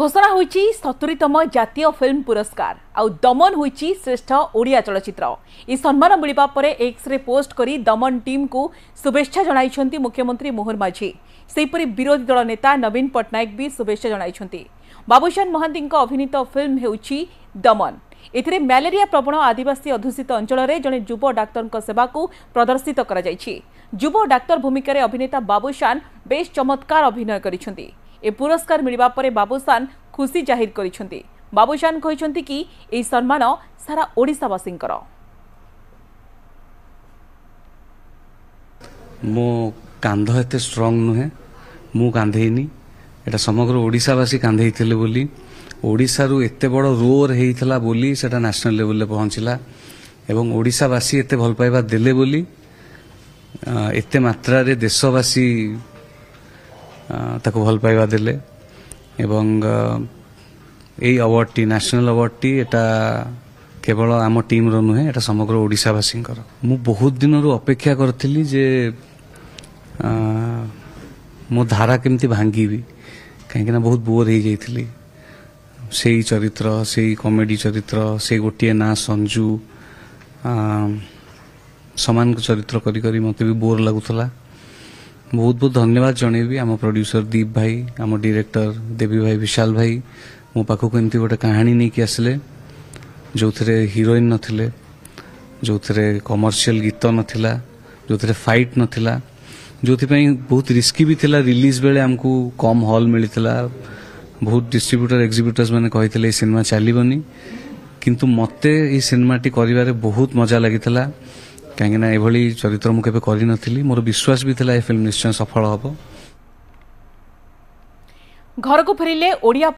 ঘোষণা হয়েছে সতুরিতম জাতীয় ফিল্ম পুরস্কার আউ দমন হয়েছে শ্রেষ্ঠ ওড়িয়া চলচ্চিত্র এই সম্মান মিলবা পরে এক্সরে পোস্ট করে দমন টিমকু শুভেচ্ছা জনাইছেন মুখ্যমন্ত্রী মোহন মাঝি সেইপরি বিরোধী দল নেতা নবীন পট্টনাক বি শুভেচ্ছা জনাইছেন বাবুশান মহান্তিঙ্ক অভিনীত ফিল্ম ହେଉଛି দমন ଏଥିରେ ମ୍ୟାଲେରିଆ ପ୍ରବଣ ଆଦିବାସୀ ଅଧ୍ୟୁଷିତ ଅଞ୍ଚଳରେ ଜଣେ ଯୁବ ଡାକ୍ତରଙ୍କ ସେବାକୁ ପ୍ରଦର୍ଶିତ କରାଯାଇଛି যুব ଡାକ୍ତର ଭୂମିକାରେ অভিনেতা বাবুশান বেশ চমৎকার অভিনয় করেছেন ଏ ପୁରସ୍କାର ମିଳିବା ପରେ ବାବୁସାନ ଖୁସି ଜାହିର କରିଛନ୍ତି ବାବୁସାନ କହିଛନ୍ତି କି ଏହି ସମ୍ମାନ ସାରା ଓଡ଼ିଶାବାସୀଙ୍କର ମୋ କାନ୍ଧ ଏତେ ଷ୍ଟ୍ରଙ୍ଗ ନୁହେଁ ମୁଁ କାନ୍ଧେଇନି ଏଇଟା ସମଗ୍ର ଓଡ଼ିଶାବାସୀ କାନ୍ଧେଇଥିଲେ ବୋଲି ଓଡ଼ିଶାରୁ ଏତେ ବଡ଼ ରୋର୍ ହେଇଥିଲା ବୋଲି ସେଟା ନ୍ୟାସନାଲ୍ ଲେଭେଲରେ ପହଞ୍ଚିଲା ଏବଂ ଓଡ଼ିଶାବାସୀ ଏତେ ଭଲ ପାଇବା ଦେଲେ ବୋଲି ଏତେ ମାତ୍ରାରେ ଦେଶବାସୀ ତାକୁ ଭଲ ପାଇବା ଦେଲେ ଏବଂ ଏଇ ଆୱାର୍ଡ଼ଟି ନ୍ୟାସନାଲ୍ ଆୱାର୍ଡ଼ଟି ଏଇଟା କେବଳ ଆମ ଟିମ୍ର ନୁହେଁ ଏଇଟା ସମଗ୍ର ଓଡ଼ିଶାବାସୀଙ୍କର ମୁଁ ବହୁତ ଦିନରୁ ଅପେକ୍ଷା କରିଥିଲି ଯେ ମୋ ଧାରା କେମିତି ଭାଙ୍ଗିବି କାହିଁକିନା ବହୁତ ବୋର୍ ହେଇଯାଇଥିଲି ସେଇ ଚରିତ୍ର ସେଇ କମେଡ଼ି ଚରିତ୍ର ସେଇ ଗୋଟିଏ ନାଁ ସଞ୍ଜୁ ସମାନ ଚରିତ୍ର କରି କରି ମୋତେ ବି ବୋର୍ ଲାଗୁଥିଲା ବହୁତ ବହୁତ ଧନ୍ୟବାଦ ଜଣେଇବି ଆମ ପ୍ରଡ୍ୟୁସର ଦୀପ ଭାଇ ଆମ ଡିରେକ୍ଟର ଦେବୀ ଭାଇ ବିଶାଲ ଭାଇ ମୋ ପାଖକୁ ଏମିତି ଗୋଟେ କାହାଣୀ ନେଇକି ଆସିଲେ ଯେଉଁଥିରେ ହିରୋଇନ୍ ନଥିଲେ ଯେଉଁଥିରେ କମର୍ସିଆଲ ଗୀତ ନଥିଲା ଯେଉଁଥିରେ ଫାଇଟ୍ ନଥିଲା ଯେଉଁଥିପାଇଁ ବହୁତ ରିସ୍କି ବି ଥିଲା ରିଲିଜ୍ ବେଳେ ଆମକୁ କମ୍ ହଲ୍ ମିଳିଥିଲା ବହୁତ ଡିଷ୍ଟ୍ରିବ୍ୟୁଟର ଏକ୍ଜିବ୍ୟୁଟର୍ସ ମାନେ କହିଥିଲେ ଏଇ ସିନେମା ଚାଲିବନି କିନ୍ତୁ ମୋତେ ଏଇ ସିନେମାଟି କରିବାରେ ବହୁତ ମଜା ଲାଗିଥିଲା କାହିଁକିନା ଏଭଳି ଚରିତ୍ର ମୁଁ କେବେ କରିନଥିଲି ମୋର ବିଶ୍ୱାସ ବି ଥିଲା ଏ ଫିଲ୍ମ ନିଶ୍ଚୟ ସଫଳ ହେବ ଘରକୁ ଫେରିଲେ ଓଡ଼ିଆ